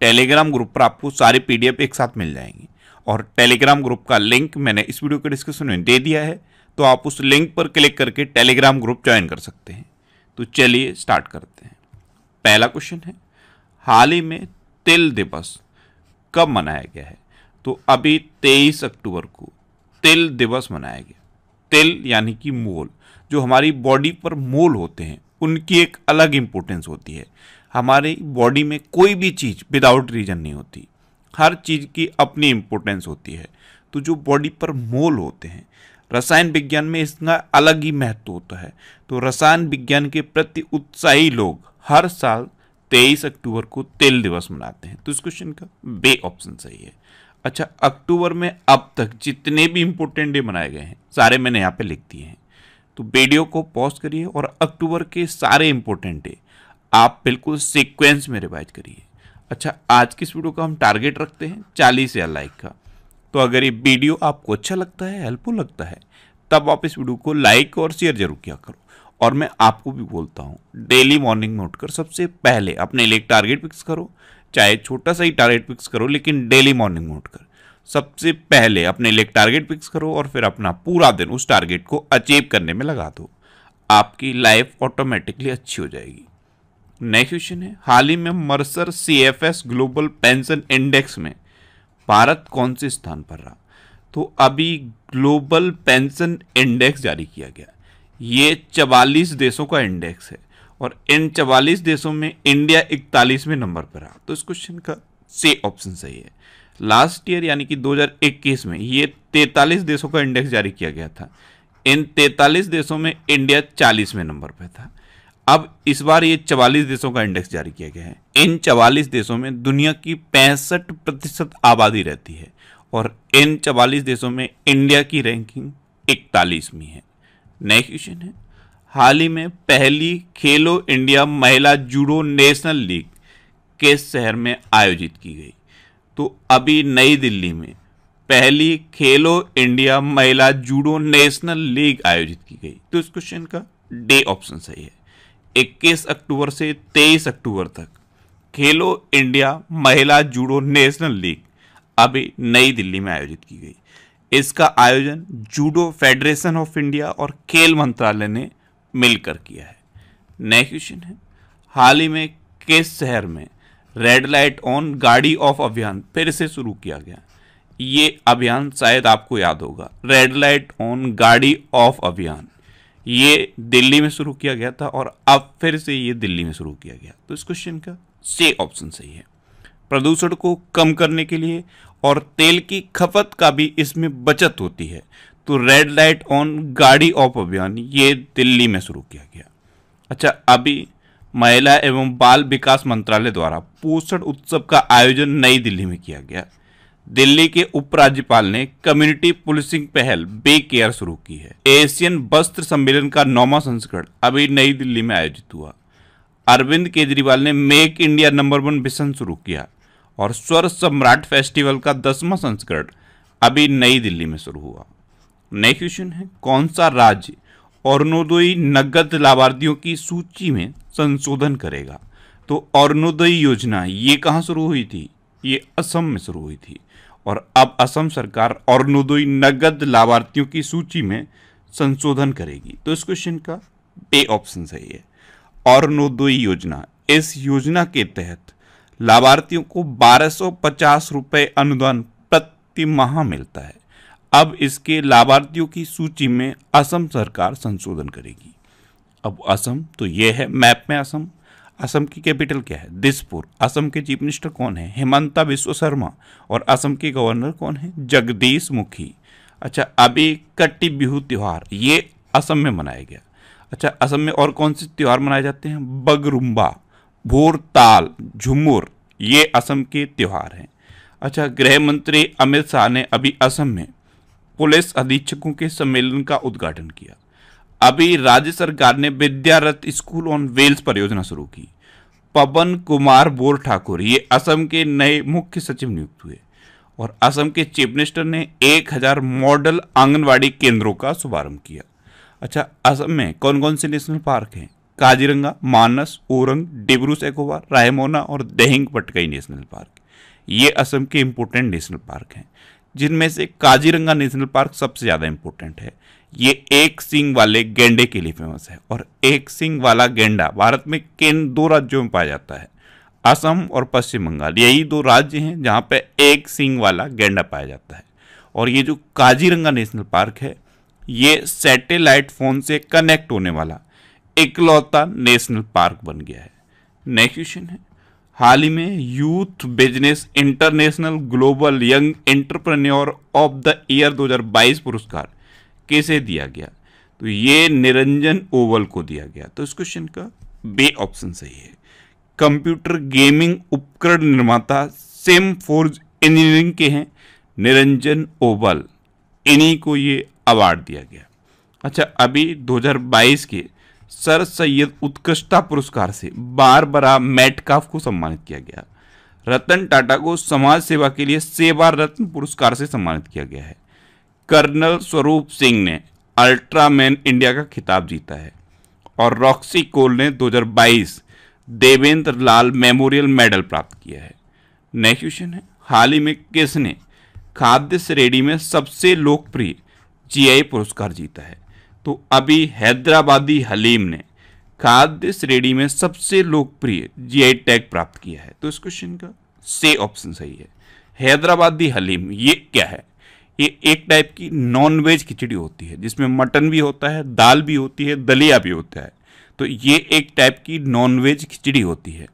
Telegram group पर आपको सारे पी एक साथ मिल जाएंगी और टेलीग्राम ग्रुप का लिंक मैंने इस वीडियो के डिस्क्रिप्शन में दे दिया है तो आप उस लिंक पर क्लिक करके टेलीग्राम ग्रुप ज्वाइन कर सकते हैं तो चलिए स्टार्ट करते हैं पहला क्वेश्चन है हाल ही में तिल दिवस कब मनाया गया है तो अभी तेईस अक्टूबर को तिल दिवस मनाया गया तिल यानी कि मोल जो हमारी बॉडी पर मोल होते हैं उनकी एक अलग इम्पोर्टेंस होती है हमारी बॉडी में कोई भी चीज़ विदाउट रीज़न नहीं होती हर चीज़ की अपनी इम्पोर्टेंस होती है तो जो बॉडी पर मोल होते हैं रसायन विज्ञान में इसका अलग ही महत्व होता है तो रसायन विज्ञान के प्रति उत्साही लोग हर साल तेईस अक्टूबर को तेल दिवस मनाते हैं तो इस क्वेश्चन का बे ऑप्शन सही है अच्छा अक्टूबर में अब तक जितने भी इम्पोर्टेंट डे मनाए गए हैं सारे मैंने यहाँ पे लिख दिए हैं तो वीडियो को पॉज करिए और अक्टूबर के सारे इंपॉर्टेंट डे आप बिल्कुल सीक्वेंस में रिवाइज करिए अच्छा आज की इस वीडियो का हम टारगेट रखते हैं चालीस या लाइक का तो अगर ये वीडियो आपको अच्छा लगता है हेल्पफुल लगता है तब आप इस वीडियो को लाइक और शेयर जरूर किया करो और मैं आपको भी बोलता हूँ डेली मॉर्निंग में उठकर सबसे पहले अपने लिए टारगेट फिक्स करो चाहे छोटा सा ही टारगेट फिक्स करो लेकिन डेली मॉर्निंग में उठकर सबसे पहले अपने लिए टारगेट फिक्स करो और फिर अपना पूरा दिन उस टारगेट को अचीव करने में लगा दो आपकी लाइफ ऑटोमेटिकली अच्छी हो जाएगी नेक्स्ट क्वेश्चन है हाल ही में Mercer C F S global pension index में भारत कौन से स्थान पर रहा तो अभी ग्लोबल पेंशन इंडेक्स जारी किया गया ये चवालीस देशों का इंडेक्स है और इन चवालीस देशों में इंडिया इकतालीसवें नंबर पर रहा तो इस क्वेश्चन का से ऑप्शन सही है लास्ट ईयर यानी कि 2021 में ये 43 देशों का इंडेक्स जारी किया गया था इन 43 देशों में इंडिया 40वें नंबर पर था अब इस बार ये 44 देशों का इंडेक्स जारी किया गया है इन 44 देशों में दुनिया की पैंसठ प्रतिशत आबादी रहती है और इन 44 देशों में इंडिया की रैंकिंग इकतालीसवीं है नेक्स्ट क्वेश्चन है हाल ही में पहली खेलो इंडिया महिला जूडो नेशनल लीग किस शहर में आयोजित की गई तो अभी नई दिल्ली में पहली खेलो इंडिया महिला जूडो नेशनल लीग आयोजित की गई तो इस क्वेश्चन का डे ऑप्शन सही है 21 अक्टूबर से 23 अक्टूबर तक खेलो इंडिया महिला जूडो नेशनल लीग अभी नई दिल्ली में आयोजित की गई इसका आयोजन जूडो फेडरेशन ऑफ इंडिया और खेल मंत्रालय ने मिलकर किया है नेक्स्ट क्वेश्चन है हाल ही में किस शहर में रेड लाइट ऑन गाड़ी ऑफ अभियान फिर से शुरू किया गया ये अभियान शायद आपको याद होगा रेड लाइट ऑन गाड़ी ऑफ अभियान ये दिल्ली में शुरू किया गया था और अब फिर से ये दिल्ली में शुरू किया गया तो इस क्वेश्चन का से ऑप्शन सही है प्रदूषण को कम करने के लिए और तेल की खपत का भी इसमें बचत होती है तो रेड लाइट ऑन गाड़ी ऑफ अभियान ये दिल्ली में शुरू किया गया अच्छा अभी महिला एवं बाल विकास मंत्रालय द्वारा पोषण उत्सव का आयोजन नई दिल्ली में किया गया दिल्ली के उपराज्यपाल ने कम्युनिटी पुलिसिंग पहल बे केयर शुरू की है एशियन वस्त्र सम्मेलन का नौवा संस्करण अभी नई दिल्ली में आयोजित हुआ अरविंद केजरीवाल ने make India number one mission शुरू किया और स्वर सम्राट फेस्टिवल का दसवां संस्करण अभी नई दिल्ली में शुरू हुआ नेक्स्ट क्वेश्चन है कौन सा राज्य नोदोई नगद लाभार्थियों की सूची में संशोधन करेगा तो अरुणोदय योजना ये कहाँ शुरू हुई थी ये असम में शुरू हुई थी और अब असम सरकार अरुणोदय नगद लाभार्थियों की सूची में संशोधन करेगी तो इस क्वेश्चन का ए ऑप्शन सही है अरुणोदय योजना इस योजना के तहत लाभार्थियों को बारह सौ पचास रुपये अनुदान प्रति माह मिलता है अब इसके लाभार्थियों की सूची में असम सरकार संशोधन करेगी अब असम तो ये है मैप में असम असम की कैपिटल क्या है दिसपुर असम के चीफ मिनिस्टर कौन है हेमंता विश्व शर्मा और असम के गवर्नर कौन है जगदीश मुखी अच्छा अभी कट्टी बिहू त्यौहार ये असम में मनाया गया अच्छा असम में और कौन से त्यौहार मनाए जाते हैं बगरुम्बा भोर ताल झुमुर ये असम के त्यौहार हैं अच्छा गृह मंत्री अमित शाह ने अभी असम में पुलिस अधीक्षकों के सम्मेलन का उद्घाटन किया अभी राज्य सरकार ने विद्यारत स्कूल ऑन वेल्स परियोजना शुरू की पवन कुमार बोर ठाकुर ये असम के नए मुख्य सचिव नियुक्त हुए और असम के चीफ मिनिस्टर ने 1000 मॉडल आंगनवाड़ी केंद्रों का शुभारंभ किया अच्छा असम में कौन कौन से नेशनल पार्क हैं काजीरंगा मानस ओरंग डिब्रू सैकोबार रायमोना और देहिंग पटकई नेशनल पार्क ये असम के इम्पोर्टेंट नेशनल पार्क हैं जिनमें से काजीरंगा नेशनल पार्क सबसे ज़्यादा इम्पोर्टेंट है ये एक सिंग वाले गेंडे के लिए फेमस है और एक सिंग वाला गेंडा भारत में केन दो राज्यों में पाया जाता है असम और पश्चिम बंगाल यही दो राज्य हैं जहाँ पे एक सिंग वाला गेंडा पाया जाता है और ये जो काजीरंगा नेशनल पार्क है ये सैटेलाइट फ़ोन से कनेक्ट होने वाला इकलौता नेशनल पार्क बन गया है नेक्स्ट क्वेश्चन है हाल ही में youth business international global young entrepreneur of the year 2022 पुरस्कार किसे दिया गया तो ये निरंजन ओवल को दिया गया तो इस क्वेश्चन का बे ऑप्शन सही है कंप्यूटर गेमिंग उपकरण निर्माता सेम फोर्ज इंजीनियरिंग के हैं निरंजन ओवल इन्हीं को ये अवार्ड दिया गया अच्छा अभी 2022 के सर सैयद उत्कृष्टता पुरस्कार से बार बारा काफ को सम्मानित किया गया रतन टाटा को समाज सेवा के लिए सेवा रत्न पुरस्कार से सम्मानित किया गया है कर्नल स्वरूप सिंह ने अल्ट्रामैन इंडिया का खिताब जीता है और रॉक्सी कोल ने 2022 देवेंद्र लाल मेमोरियल मेडल प्राप्त किया है नेक्स्ट क्वेश्चन है हाल ही में किसने खाद्य श्रेणी में सबसे लोकप्रिय जीआई पुरस्कार जीता है तो अभी हैदराबादी हलीम ने खाद्य श्रेणी में सबसे लोकप्रिय जीआई टैग प्राप्त किया है तो इस क्वेश्चन का से ऑप्शन सही है हैदराबादी हलीम ये क्या है ये एक टाइप की नॉन वेज खिचड़ी होती है जिसमें मटन भी होता है दाल भी होती है दलिया भी होता है तो ये एक टाइप की नॉन वेज खिचड़ी होती है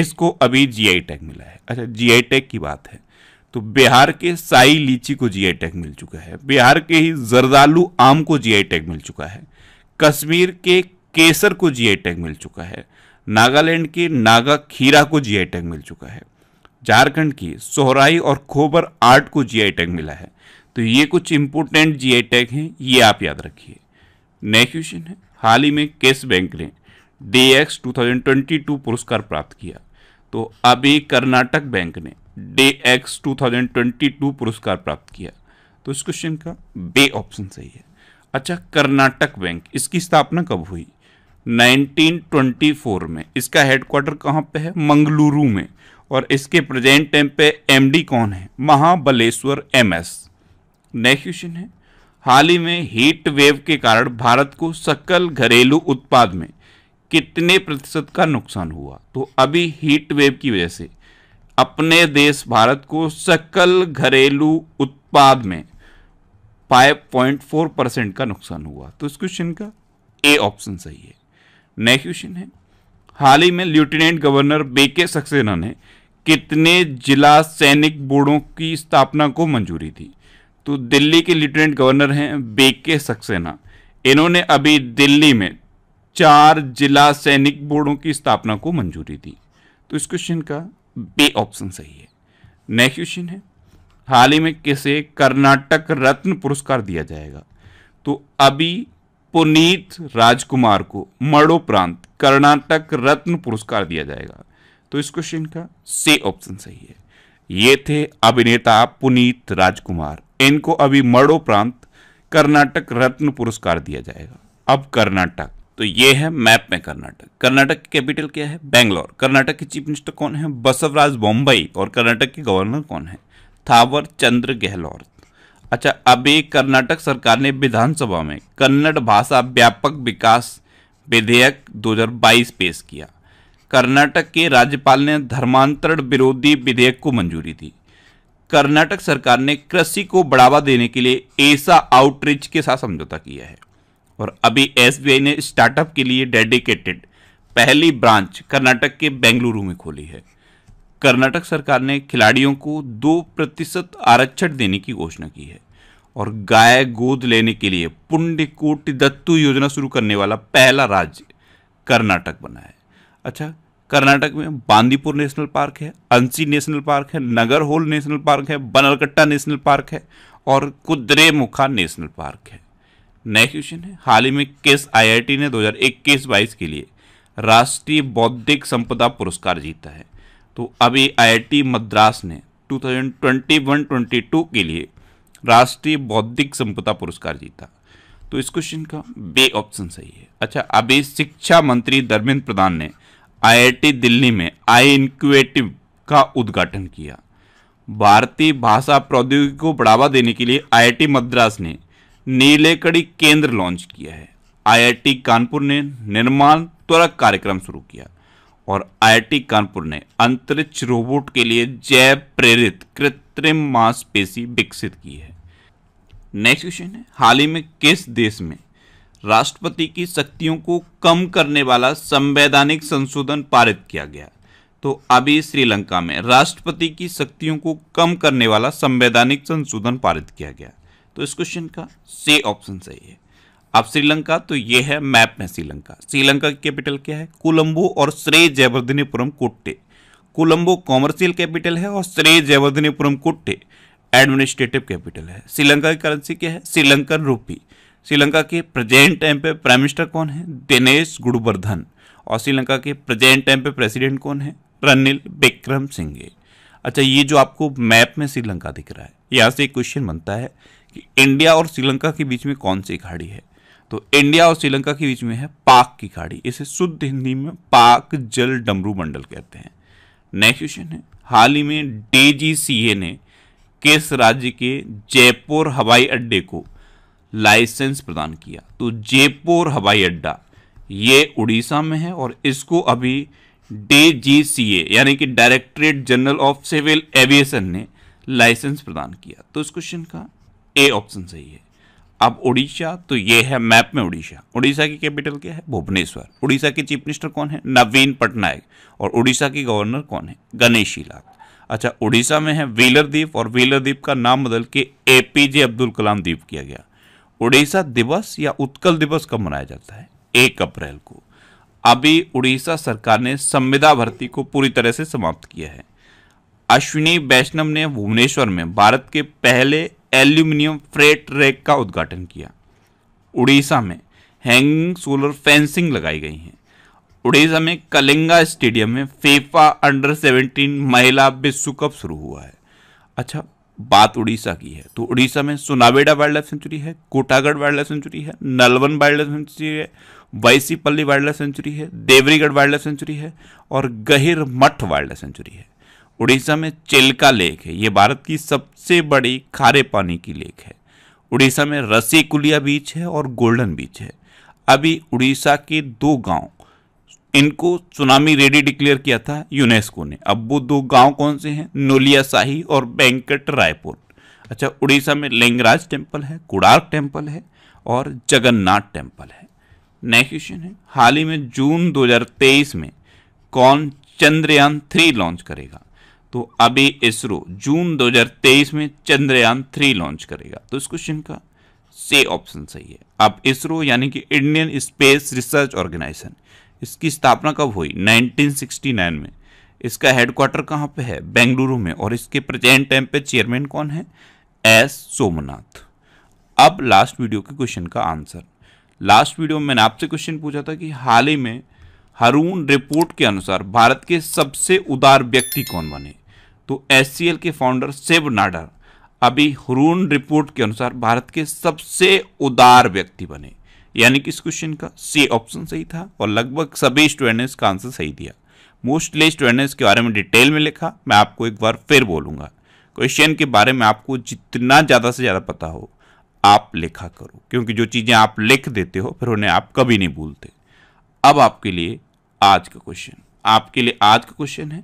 इसको अभी जीआई टैग मिला है अच्छा जीआई टैग की बात है तो बिहार के साई लीची को जीआई टैग मिल चुका है बिहार के ही जरदालू आम को जीआई टैग मिल चुका है कश्मीर के केसर को जीआई टैग मिल चुका है नागालैंड के नागा खीरा को जीआई टैग मिल चुका है झारखंड की सोहराई और खोबर आर्ट को जीआई टैग मिला है तो ये कुछ इम्पोर्टेंट आई टैग हैं ये आप याद रखिए नेक्स्ट क्वेश्चन है हाल ही में केस बैंक ने डी एक्स टू पुरस्कार प्राप्त किया तो अभी कर्नाटक बैंक ने डी एक्स टू पुरस्कार प्राप्त किया तो इस क्वेश्चन का बे ऑप्शन सही है अच्छा कर्नाटक बैंक इसकी स्थापना कब हुई 1924 में इसका हेडक्वार्टर कहाँ पे है मंगलुरु में और इसके प्रेजेंट टाइम पे एमडी कौन है महाबलेश्वर एमएस नेक्स्ट क्वेश्चन है हाल ही में हीट वेव के कारण भारत को सकल घरेलू उत्पाद में कितने प्रतिशत का नुकसान हुआ तो अभी हीट वेव की वजह से अपने देश भारत को सकल घरेलू उत्पाद में 5.4 परसेंट का नुकसान हुआ तो इस क्वेश्चन का ए ऑप्शन सही है नेक्स्ट क्वेश्चन है हाल ही में लेफ्टिनेंट गवर्नर बेके सक्सेना ने कितने जिला सैनिक बोर्डों की स्थापना को मंजूरी दी तो दिल्ली के लेफ्टिनेंट गवर्नर हैं बेके सक्सेना इन्होंने अभी दिल्ली में चार जिला सैनिक बोर्डों की स्थापना को मंजूरी दी तो इस क्वेश्चन का बी ऑप्शन सही है नेक्स्ट क्वेश्चन है हाल ही में किसे कर्नाटक रत्न पुरस्कार दिया जाएगा तो अभी पुनीत राजकुमार को मरणोपरांत कर्नाटक रत्न पुरस्कार दिया जाएगा तो इस क्वेश्चन का से ऑप्शन सही है ये थे अभिनेता पुनीत राजकुमार इनको अभी मरणोपरांत कर्नाटक रत्न पुरस्कार दिया जाएगा अब कर्नाटक तो ये है मैप में कर्नाटक कर्नाटक की कैपिटल क्या है बेंगलोर कर्नाटक के चीफ मिनिस्टर कौन है बसवराज बॉम्बई और कर्नाटक के गवर्नर कौन है थावर चंद्र गहलोत अच्छा अभी कर्नाटक सरकार ने विधानसभा में कन्नड़ भाषा व्यापक विकास विधेयक 2022 पेश किया कर्नाटक के राज्यपाल ने धर्मांतरण विरोधी विधेयक को मंजूरी दी कर्नाटक सरकार ने कृषि को बढ़ावा देने के लिए ऐसा आउटरीच के साथ समझौता किया है और अभी एसबीआई ने स्टार्टअप के लिए डेडिकेटेड पहली ब्रांच कर्नाटक के बेंगलुरु में खोली है कर्नाटक सरकार ने खिलाड़ियों को दो प्रतिशत आरक्षण देने की घोषणा की है और गाय गोद लेने के लिए पुण्यकोट दत्तू योजना शुरू करने वाला पहला राज्य कर्नाटक बना है अच्छा कर्नाटक में बांदीपुर नेशनल पार्क है अंसी नेशनल पार्क है नगर होल नेशनल पार्क है बनलकट्टा नेशनल पार्क है और कुद्रे मुखा नेशनल पार्क है नया क्वेश्चन है हाल ही में किस आईआईटी ने 2021-22 के लिए राष्ट्रीय बौद्धिक संपदा पुरस्कार जीता है तो अभी आईआईटी मद्रास ने 2021-22 के लिए राष्ट्रीय बौद्धिक संपदा पुरस्कार जीता तो इस क्वेश्चन का बे ऑप्शन सही है अच्छा अभी शिक्षा मंत्री धर्मेंद्र प्रधान ने आईआईटी दिल्ली में आई इनक्यूएटिव का उद्घाटन किया भारतीय भाषा प्रौद्योगिकी को बढ़ावा देने के लिए आईआईटी मद्रास ने नीलेकड़ी केंद्र लॉन्च किया है आईआईटी कानपुर ने निर्माण त्वरक कार्यक्रम शुरू किया और आईआईटी कानपुर ने अंतरिक्ष रोबोट के लिए जैव प्रेरित कृत्रिम मांसपेशी विकसित की है नेक्स्ट क्वेश्चन है हाल ही में किस देश में राष्ट्रपति की शक्तियों को कम करने वाला संवैधानिक संशोधन पारित किया गया तो अभी श्रीलंका में राष्ट्रपति की शक्तियों को कम करने वाला संवैधानिक संशोधन पारित किया गया तो इस क्वेश्चन का से ऑप्शन सही है अब श्रीलंका तो यह है मैप में श्रीलंका श्रीलंका की कैपिटल क्या है कोलंबो और श्रेय जयवर्धनीपुरम कोट्टे कोलंबो कॉमर्शियल कैपिटल है और श्रेय जयवर्धनीपुरम कोट्टे एडमिनिस्ट्रेटिव कैपिटल है श्रीलंका की करेंसी क्या है श्रीलंकन रूपी श्रीलंका के प्रेजेंट टाइम पे प्राइम मिनिस्टर कौन है दिनेश गुड़वर्धन और श्रीलंका के प्रेजेंट टाइम पे प्रेसिडेंट कौन है रनिल विक्रम सिंघे अच्छा ये जो आपको मैप में श्रीलंका दिख रहा है यहाँ से एक क्वेश्चन बनता है कि इंडिया और श्रीलंका के बीच में कौन सी खाड़ी है तो इंडिया और श्रीलंका के बीच में है पाक की खाड़ी इसे शुद्ध हिंदी में पाक जल डमरू मंडल कहते हैं नेक्स्ट क्वेश्चन है हाल ही में डी ने किस राज्य के जयपुर हवाई अड्डे को लाइसेंस प्रदान किया तो जयपुर हवाई अड्डा ये उड़ीसा में है और इसको अभी डीजीसीए यानी कि directorate general of civil aviation ने लाइसेंस प्रदान किया तो इस क्वेश्चन का ए ऑप्शन सही है अब उड़ीसा तो ये है मैप में उड़ीसा उड़ीसा की कैपिटल क्या है भुवनेश्वर उड़ीसा के चीफ मिनिस्टर कौन है नवीन पटनायक और उड़ीसा की गवर्नर कौन है गणेशी लाल अच्छा उड़ीसा में है व्हीलर द्वीप और व्हीलर द्वीप का नाम बदल के ए पी जे अब्दुल कलाम द्वीप किया गया उड़ीसा दिवस या उत्कल दिवस कब मनाया जाता है एक अप्रैल को अभी उड़ीसा सरकार ने संविदा भर्ती को पूरी तरह से समाप्त किया है अश्विनी वैष्णव ने भुवनेश्वर में भारत के पहले एल्यूमिनियम फ्रेट रैक का उद्घाटन किया उड़ीसा में हैंगिंग सोलर फेंसिंग लगाई गई है उड़ीसा में कलिंगा स्टेडियम में फीफा अंडर 17 महिला विश्व कप शुरू हुआ है अच्छा बात उड़ीसा की है तो उड़ीसा में सुनावेडा वाइल्ड लाइफ सेंचुरी है कोटागढ़ वाइल्ड लाइफ सेंचुरी है नलवन वाइल्ड लाइफ सेंचुरी है वैसीपल्ली वाइल्ड लाइफ सेंचुरी है देवरीगढ़ वाइल्ड लाइफ सेंचुरी है और गहिर मठ वाइल्ड लाइफ सेंचुरी है उड़ीसा में चिल्का लेक है ये भारत की सबसे बड़ी खारे पानी की लेक है उड़ीसा में रसीकुलिया बीच है और गोल्डन बीच है अभी उड़ीसा के दो गांव इनको सुनामी रेडी डिक्लेयर किया था यूनेस्को ने अब वो दो गांव कौन से हैं नोलिया शाही और बैंकट रायपुर अच्छा उड़ीसा में लिंगराज टेम्पल है कुड़ार्क टेम्पल है और जगन्नाथ टेम्पल है नेक्स्ट क्वेश्चन है हाल ही में जून 2023 में कौन चंद्रयान थ्री लॉन्च करेगा तो अभी इसरो जून 2023 में चंद्रयान थ्री लॉन्च करेगा तो इस क्वेश्चन का से ऑप्शन सही है अब इसरो यानी कि इंडियन स्पेस रिसर्च ऑर्गेनाइजेशन इसकी स्थापना कब हुई 1969 में इसका हेडक्वार्टर कहाँ पे है बेंगलुरु में और इसके प्रेजेंट टाइम पे चेयरमैन कौन है एस सोमनाथ अब लास्ट वीडियो के क्वेश्चन का आंसर लास्ट वीडियो में मैंने आपसे क्वेश्चन पूछा था कि हाल ही में हरून रिपोर्ट के अनुसार भारत के सबसे उदार व्यक्ति कौन बने तो एस के फाउंडर सेब नाडर अभी हरून रिपोर्ट के अनुसार भारत के सबसे उदार व्यक्ति बने यानी कि इस क्वेश्चन का सी ऑप्शन सही था और लगभग सभी स्टूडेंट ने इसका आंसर सही दिया मोस्टली स्टूडेंट ने इसके बारे में डिटेल में लिखा मैं आपको एक बार फिर बोलूंगा क्वेश्चन के बारे में आपको जितना ज़्यादा से ज़्यादा पता हो आप लिखा करो क्योंकि जो चीज़ें आप लिख देते हो फिर उन्हें आप कभी नहीं भूलते अब आपके लिए आज का क्वेश्चन आपके लिए आज का क्वेश्चन है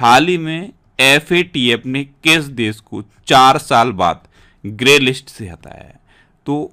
हाल ही में एफ ने किस देश को चार साल बाद ग्रे लिस्ट से हटाया है तो